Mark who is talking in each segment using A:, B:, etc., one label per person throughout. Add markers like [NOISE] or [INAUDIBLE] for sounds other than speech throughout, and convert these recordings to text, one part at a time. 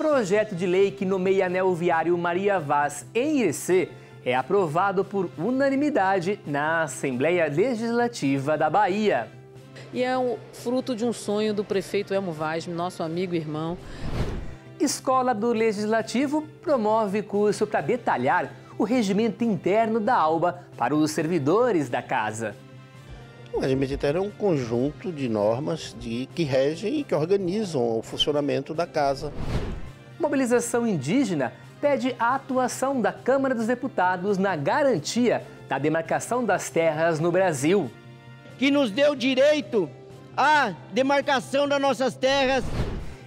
A: Projeto de lei que nomeia anel viário Maria Vaz em Irecê é aprovado por unanimidade na Assembleia Legislativa da Bahia. E é o fruto de um sonho do prefeito Elmo Vaz, nosso amigo e irmão. Escola do Legislativo promove curso para detalhar o regimento interno da ALBA para os servidores da casa.
B: O regimento interno é um conjunto de normas de, que regem e que organizam o funcionamento da casa. Mobilização indígena pede a atuação da Câmara dos Deputados na
A: garantia da demarcação das terras no Brasil. Que nos deu direito à demarcação das nossas terras.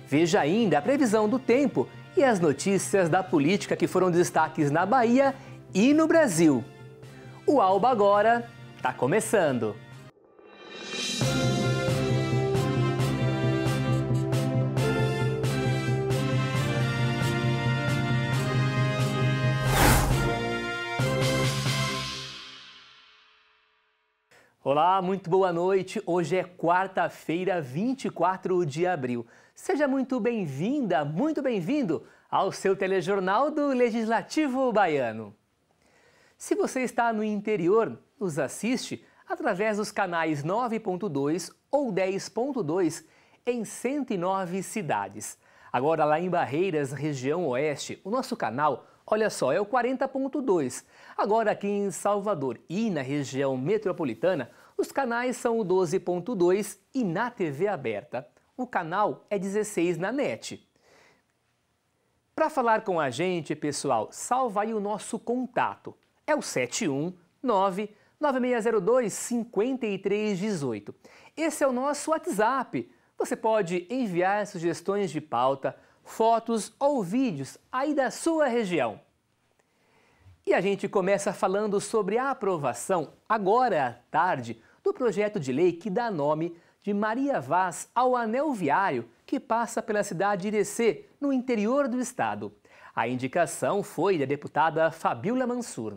A: Veja ainda a previsão do tempo e as notícias da política que foram destaques na Bahia e no Brasil. O Alba Agora está começando. Olá, muito boa noite. Hoje é quarta-feira, 24 de abril. Seja muito bem-vinda, muito bem-vindo ao seu telejornal do Legislativo Baiano. Se você está no interior, nos assiste através dos canais 9.2 ou 10.2 em 109 cidades. Agora, lá em Barreiras, região Oeste, o nosso canal Olha só, é o 40.2. Agora aqui em Salvador e na região metropolitana, os canais são o 12.2 e na TV aberta. O canal é 16 na net. Para falar com a gente, pessoal, salva aí o nosso contato. É o 719 9602 5318. Esse é o nosso WhatsApp. Você pode enviar sugestões de pauta, fotos ou vídeos aí da sua região. E a gente começa falando sobre a aprovação, agora à tarde, do projeto de lei que dá nome de Maria Vaz ao anel viário que passa pela cidade de Irecê, no interior do estado. A indicação foi da deputada Fabiola Mansur.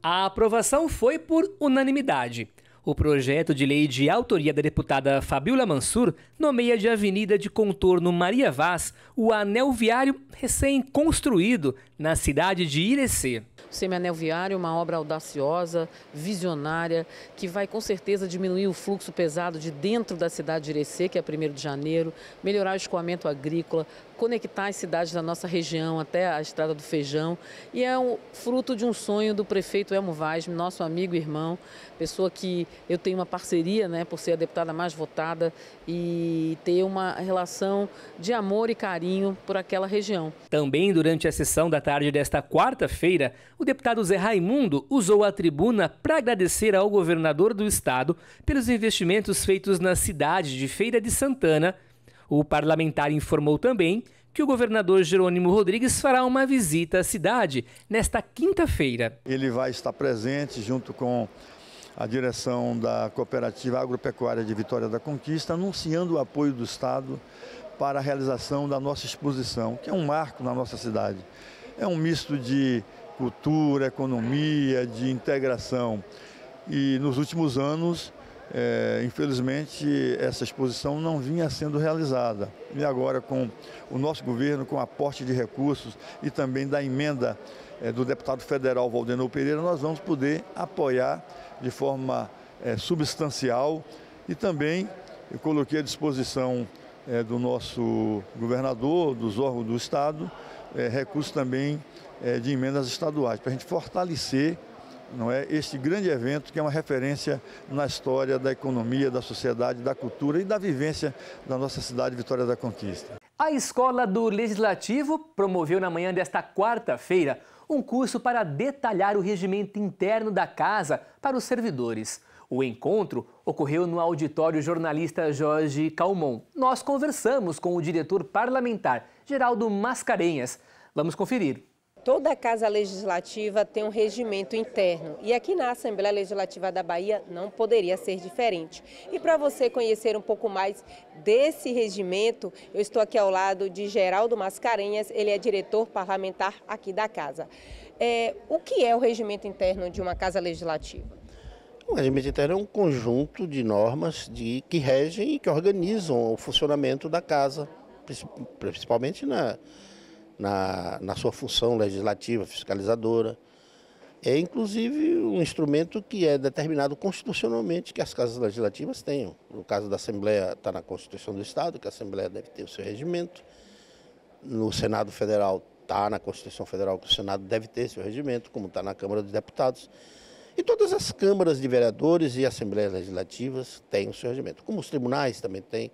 A: A aprovação foi por unanimidade. O projeto de lei de autoria da deputada Fabiola Mansur nomeia de Avenida de Contorno Maria Vaz o anel viário recém-construído na cidade de Irecê. O semianel viário é uma obra audaciosa, visionária, que vai com certeza diminuir o fluxo pesado de dentro da cidade de Irecê, que é 1 de janeiro, melhorar o escoamento agrícola, conectar as cidades da nossa região até a Estrada do Feijão. E é um, fruto de um sonho do prefeito Elmo Vaz, nosso amigo e irmão, pessoa que eu tenho uma parceria, né, por ser a deputada mais votada e ter uma relação de amor e carinho por aquela região. Também durante a sessão da tarde desta quarta-feira, o deputado Zé Raimundo usou a tribuna para agradecer ao governador do estado pelos investimentos feitos na cidade de Feira de Santana o parlamentar informou também que o governador Jerônimo Rodrigues fará uma visita à cidade nesta quinta-feira.
C: Ele vai estar presente junto com a direção da Cooperativa Agropecuária de Vitória da Conquista, anunciando o apoio do Estado para a realização da nossa exposição, que é um marco na nossa cidade. É um misto de cultura, economia, de integração. E nos últimos anos, é, infelizmente essa exposição não vinha sendo realizada. E agora com o nosso governo, com aporte de recursos e também da emenda é, do deputado federal Valdenor Pereira, nós vamos poder apoiar de forma é, substancial e também eu coloquei à disposição é, do nosso governador, dos órgãos do Estado, é, recursos também é, de emendas estaduais, para a gente fortalecer não é, este grande evento que é uma referência na história da economia, da sociedade, da cultura e da vivência da nossa cidade Vitória da Conquista.
A: A Escola do Legislativo promoveu na manhã desta quarta-feira um curso para detalhar o regimento interno da casa para os servidores. O encontro ocorreu no auditório jornalista Jorge Calmon. Nós conversamos com o diretor parlamentar Geraldo Mascarenhas. Vamos conferir. Toda a Casa Legislativa tem um regimento interno e aqui na Assembleia Legislativa da Bahia não poderia ser diferente. E para você conhecer um pouco mais desse regimento, eu estou aqui ao lado de Geraldo Mascarenhas, ele é diretor parlamentar aqui da Casa. É, o que é o regimento interno de
C: uma Casa Legislativa?
B: O regimento interno é um conjunto de normas de, que regem e que organizam o funcionamento da Casa, principalmente na na, na sua função legislativa, fiscalizadora. É, inclusive, um instrumento que é determinado constitucionalmente que as casas legislativas tenham. No caso da Assembleia, está na Constituição do Estado, que a Assembleia deve ter o seu regimento. No Senado Federal, está na Constituição Federal que o Senado deve ter seu regimento, como está na Câmara dos Deputados. E todas as câmaras de vereadores e assembleias legislativas têm o seu regimento, como os tribunais também têm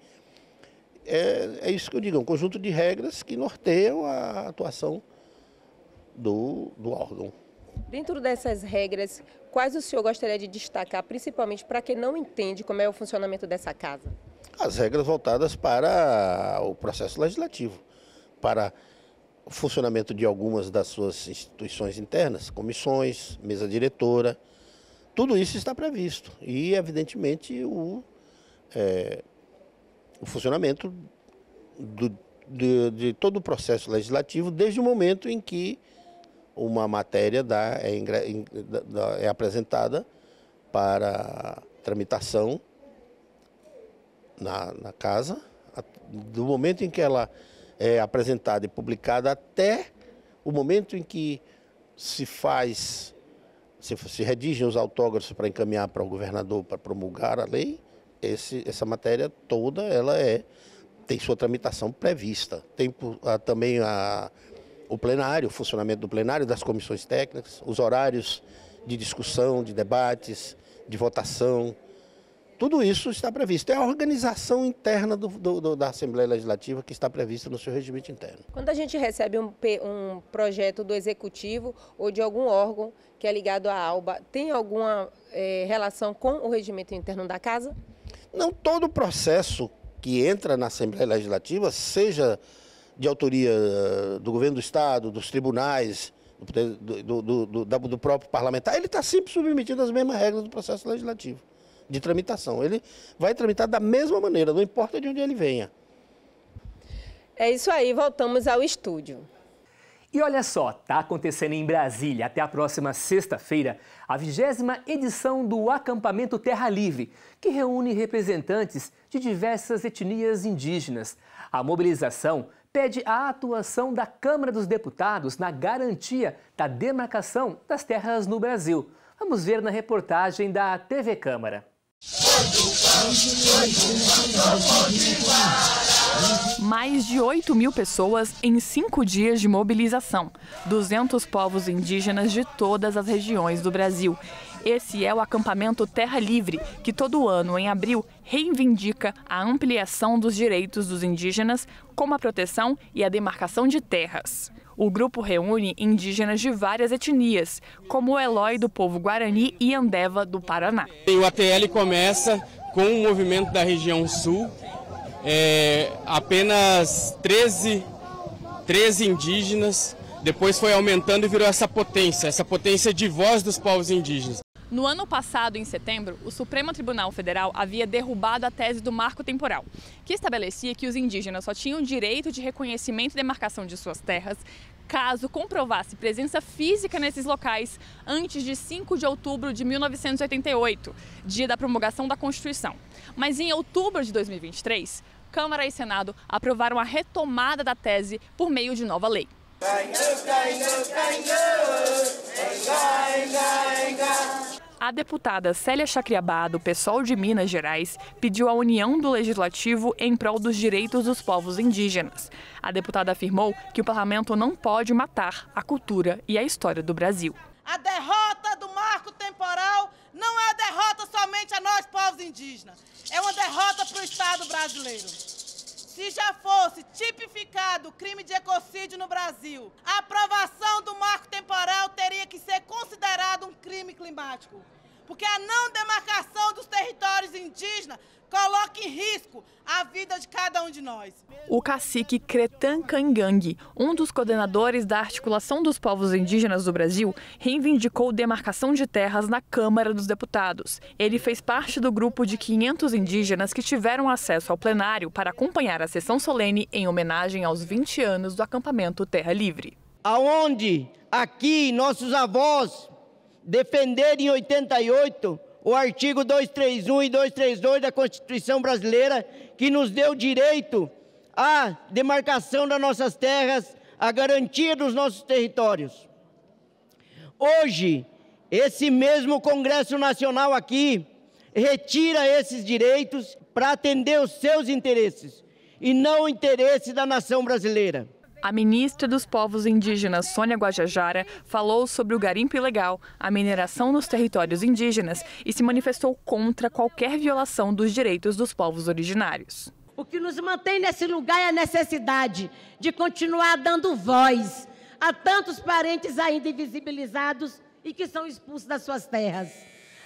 B: é, é isso que eu digo, é um conjunto de regras que norteiam a atuação do, do órgão.
A: Dentro dessas regras, quais o senhor gostaria de destacar, principalmente para quem não entende como é o funcionamento dessa casa?
B: As regras voltadas para o processo legislativo, para o funcionamento de algumas das suas instituições internas, comissões, mesa diretora, tudo isso está previsto. E, evidentemente, o, é, o funcionamento do, de, de todo o processo legislativo desde o momento em que uma matéria dá, é, é apresentada para tramitação na, na casa, do momento em que ela é apresentada e publicada até o momento em que se faz, se, se redigem os autógrafos para encaminhar para o governador para promulgar a lei, esse, essa matéria toda ela é tem sua tramitação prevista. Tem a, também a, o plenário, o funcionamento do plenário, das comissões técnicas, os horários de discussão, de debates, de votação. Tudo isso está previsto. É a organização interna do, do, da Assembleia Legislativa que está prevista no seu regimento interno.
C: Quando a gente
A: recebe um, um projeto do Executivo ou de algum órgão que é ligado à ALBA, tem alguma é, relação com o regimento interno da Casa?
B: não todo o processo que entra na Assembleia Legislativa, seja de autoria eh, do governo do Estado, dos tribunais, do, do, do, do próprio parlamentar, ele está sempre submetido às mesmas regras do processo legislativo, de tramitação. Ele vai tramitar da mesma maneira, não importa de onde ele venha.
A: É isso aí, voltamos ao estúdio. E olha só, está acontecendo em Brasília até a próxima sexta-feira a vigésima edição do acampamento Terra Livre, que reúne representantes de diversas etnias indígenas. A mobilização pede a atuação da Câmara dos Deputados na garantia da demarcação das terras no Brasil. Vamos ver na reportagem da TV Câmara.
D: Mais de 8 mil pessoas em cinco dias de mobilização. 200 povos indígenas de todas as regiões do Brasil. Esse é o acampamento Terra Livre, que todo ano, em abril, reivindica a ampliação dos direitos dos indígenas, como a proteção e a demarcação de terras. O grupo reúne indígenas de várias etnias, como o Eloy do povo Guarani e Andeva do Paraná.
B: o ATL começa com o movimento da região sul, é, apenas 13, 13 indígenas, depois foi aumentando e virou essa potência, essa potência de voz dos povos
C: indígenas.
D: No ano passado, em setembro, o Supremo Tribunal Federal havia derrubado a tese do marco temporal, que estabelecia que os indígenas só tinham direito de reconhecimento e demarcação de suas terras caso comprovasse presença física nesses locais antes de 5 de outubro de 1988, dia da promulgação da Constituição. Mas em outubro de 2023, Câmara e Senado aprovaram a retomada da tese por meio de nova lei. A deputada Célia Chacriabá, do PSOL de Minas Gerais, pediu a união do Legislativo em prol dos direitos dos povos indígenas. A deputada afirmou que o parlamento não pode matar a cultura e a história do Brasil.
C: A derrota principalmente a nós, povos indígenas. É uma derrota para o Estado brasileiro. Se já fosse tipificado o crime de ecocídio
A: no Brasil, a aprovação do marco temporal teria que ser considerado um crime
C: climático. Porque a não demarcação dos territórios indígenas coloca em risco a vida de cada um de nós.
D: O cacique Cretan Kangang, um dos coordenadores da Articulação dos Povos Indígenas do Brasil, reivindicou demarcação de terras na Câmara dos Deputados. Ele fez parte do grupo de 500 indígenas que tiveram acesso ao plenário para acompanhar a sessão solene em homenagem aos 20 anos do acampamento
A: Terra Livre.
B: Aonde aqui nossos avós defenderam
A: em 88 o artigo 231 e 232 da Constituição Brasileira, que nos deu direito à demarcação das nossas terras, à garantia dos nossos territórios. Hoje, esse mesmo Congresso Nacional aqui retira esses direitos para atender os seus interesses e não o interesse da nação brasileira. A ministra
D: dos Povos Indígenas, Sônia Guajajara, falou sobre o garimpo ilegal, a mineração nos territórios indígenas e se manifestou contra qualquer violação dos direitos dos povos
C: originários. O que nos mantém nesse lugar é a necessidade de continuar dando voz a tantos parentes ainda invisibilizados e que são expulsos das suas terras,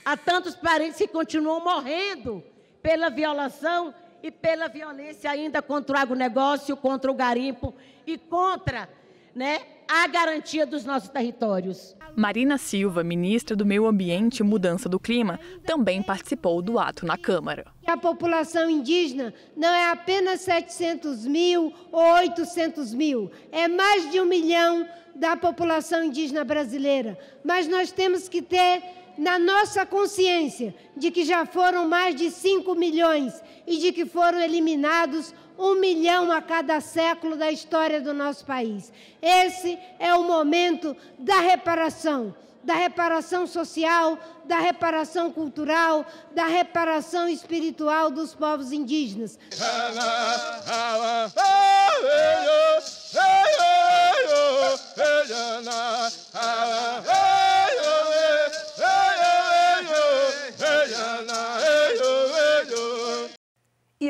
C: a tantos parentes que continuam morrendo pela violação e pela violência ainda contra o agronegócio, contra o garimpo e contra né, a garantia dos nossos territórios.
D: Marina Silva, ministra do Meio Ambiente e Mudança do Clima, também participou do ato na Câmara.
A: A população indígena não é apenas 700 mil ou 800 mil, é mais de um milhão da população indígena brasileira. Mas nós temos que ter na nossa consciência de que já foram mais de 5 milhões e de que foram eliminados um milhão a cada século da história do nosso país. Esse é o momento da reparação da reparação social, da reparação cultural, da reparação espiritual dos povos indígenas. [LAUGHS]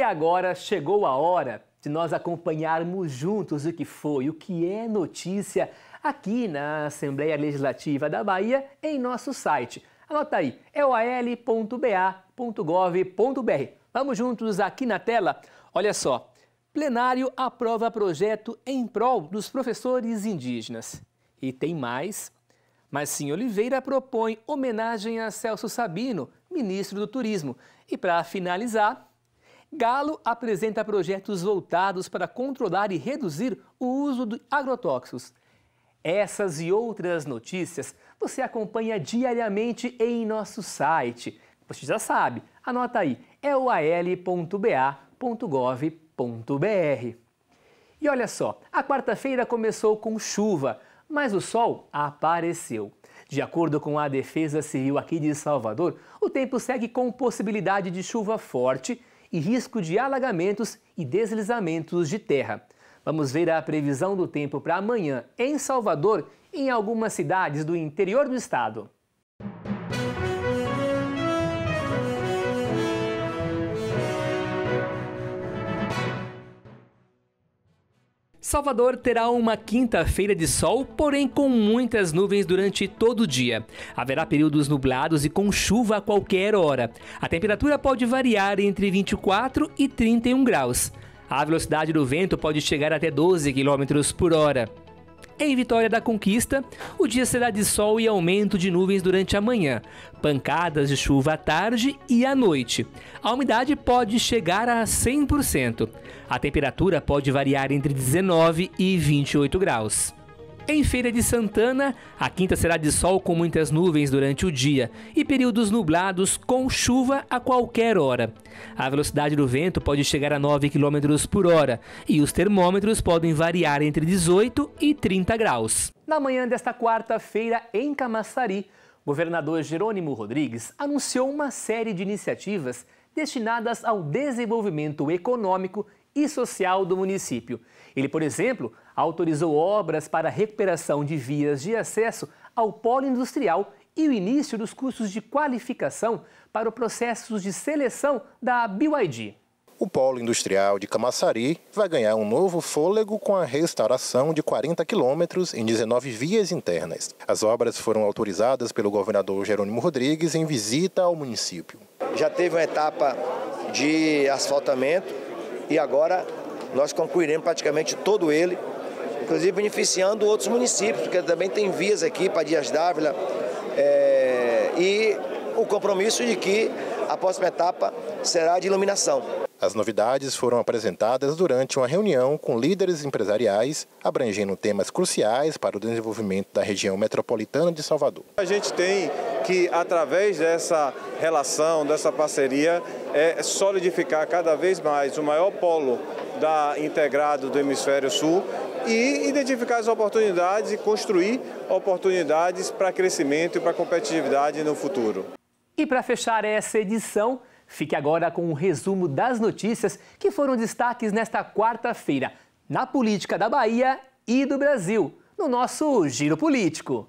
A: agora chegou a hora de nós acompanharmos juntos o que foi, o que é notícia aqui na Assembleia Legislativa da Bahia em nosso site. Anota aí, é oal.ba.gov.br. Vamos juntos aqui na tela? Olha só. Plenário aprova projeto em prol dos professores indígenas. E tem mais. Mas sim, Oliveira propõe homenagem a Celso Sabino, ministro do Turismo. E para finalizar, Galo apresenta projetos voltados para controlar e reduzir o uso de agrotóxicos. Essas e outras notícias você acompanha diariamente em nosso site. Você já sabe, anota aí, é oal.ba.gov.br. E olha só, a quarta-feira começou com chuva, mas o sol apareceu. De acordo com a Defesa Civil aqui de Salvador, o tempo segue com possibilidade de chuva forte e risco de alagamentos e deslizamentos de terra. Vamos ver a previsão do tempo para amanhã em Salvador e em algumas cidades do interior do estado. Salvador terá uma quinta-feira de sol, porém com muitas nuvens durante todo o dia. Haverá períodos nublados e com chuva a qualquer hora. A temperatura pode variar entre 24 e 31 graus. A velocidade do vento pode chegar até 12 km por hora. Em Vitória da Conquista, o dia será de sol e aumento de nuvens durante a manhã, pancadas de chuva à tarde e à noite. A umidade pode chegar a 100%. A temperatura pode variar entre 19 e 28 graus. Em Feira de Santana, a quinta será de sol com muitas nuvens durante o dia e períodos nublados com chuva a qualquer hora. A velocidade do vento pode chegar a 9 km por hora e os termômetros podem variar entre 18 e 30 graus. Na manhã desta quarta-feira, em Camaçari, governador Jerônimo Rodrigues anunciou uma série de iniciativas destinadas ao desenvolvimento econômico e social do município. Ele, por exemplo, autorizou obras para a recuperação de vias de acesso ao polo industrial e o início dos cursos de qualificação para o processo de seleção da BYD.
B: O polo industrial de Camaçari vai ganhar um novo fôlego com a restauração de 40 quilômetros em 19 vias internas. As obras foram autorizadas pelo governador Jerônimo Rodrigues em visita ao município.
C: Já teve uma etapa de asfaltamento e agora nós concluiremos praticamente todo ele inclusive beneficiando outros municípios, porque também tem vias aqui para Dias Dávila, é, e o compromisso de que a próxima etapa será de iluminação. As
B: novidades foram apresentadas durante uma reunião com líderes empresariais, abrangendo temas cruciais para o desenvolvimento da região metropolitana de Salvador.
C: A gente tem que através dessa relação, dessa parceria, é solidificar cada vez mais o maior polo da integrado do hemisfério sul e identificar as oportunidades e construir oportunidades para crescimento e para competitividade no futuro.
A: E para fechar essa edição, fique agora com um resumo das notícias que foram destaques nesta quarta-feira na política da Bahia e do Brasil, no nosso Giro Político.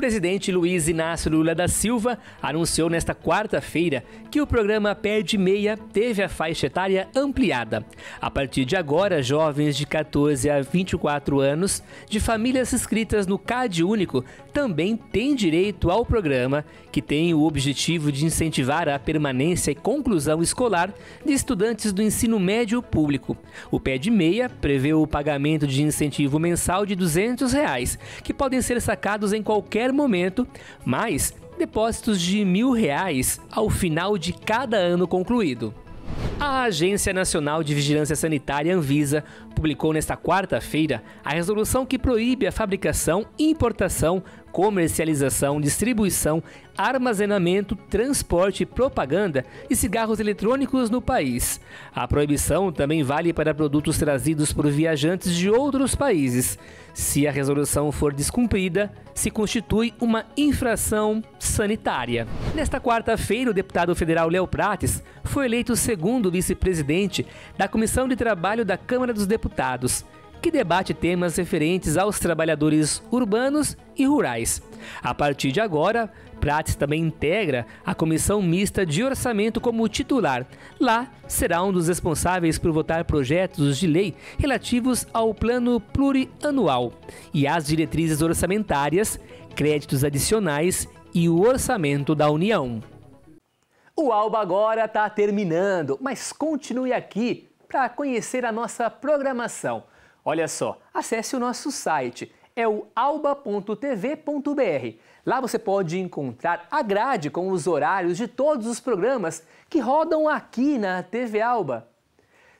A: presidente Luiz Inácio Lula da Silva anunciou nesta quarta-feira que o programa Pé de Meia teve a faixa etária ampliada. A partir de agora, jovens de 14 a 24 anos de famílias inscritas no CAD Único também têm direito ao programa, que tem o objetivo de incentivar a permanência e conclusão escolar de estudantes do ensino médio público. O Pé de Meia prevê o pagamento de incentivo mensal de R$ 200, reais, que podem ser sacados em qualquer qualquer momento, mais depósitos de mil reais ao final de cada ano concluído. A Agência Nacional de Vigilância Sanitária Anvisa publicou nesta quarta-feira a resolução que proíbe a fabricação, importação, comercialização, distribuição, armazenamento, transporte e propaganda de cigarros eletrônicos no país. A proibição também vale para produtos trazidos por viajantes de outros países. Se a resolução for descumprida, se constitui uma infração sanitária. Nesta quarta-feira, o deputado federal Léo Prates foi eleito segundo vice-presidente da Comissão de Trabalho da Câmara dos Deputados, que debate temas referentes aos trabalhadores urbanos e rurais. A partir de agora, Prates também integra a Comissão Mista de Orçamento como titular. Lá, será um dos responsáveis por votar projetos de lei relativos ao plano plurianual e às diretrizes orçamentárias, créditos adicionais e o orçamento da União. O Alba agora está terminando, mas continue aqui para conhecer a nossa programação. Olha só, acesse o nosso site, é o alba.tv.br. Lá você pode encontrar a grade com os horários de todos os programas que rodam aqui na TV Alba.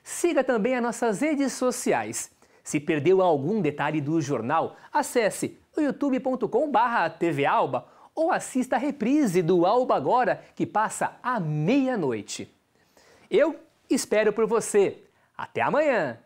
A: Siga também as nossas redes sociais. Se perdeu algum detalhe do jornal, acesse youtube.com/tvalba ou assista a reprise do Alba Agora, que passa à meia-noite. Eu espero por você. Até amanhã!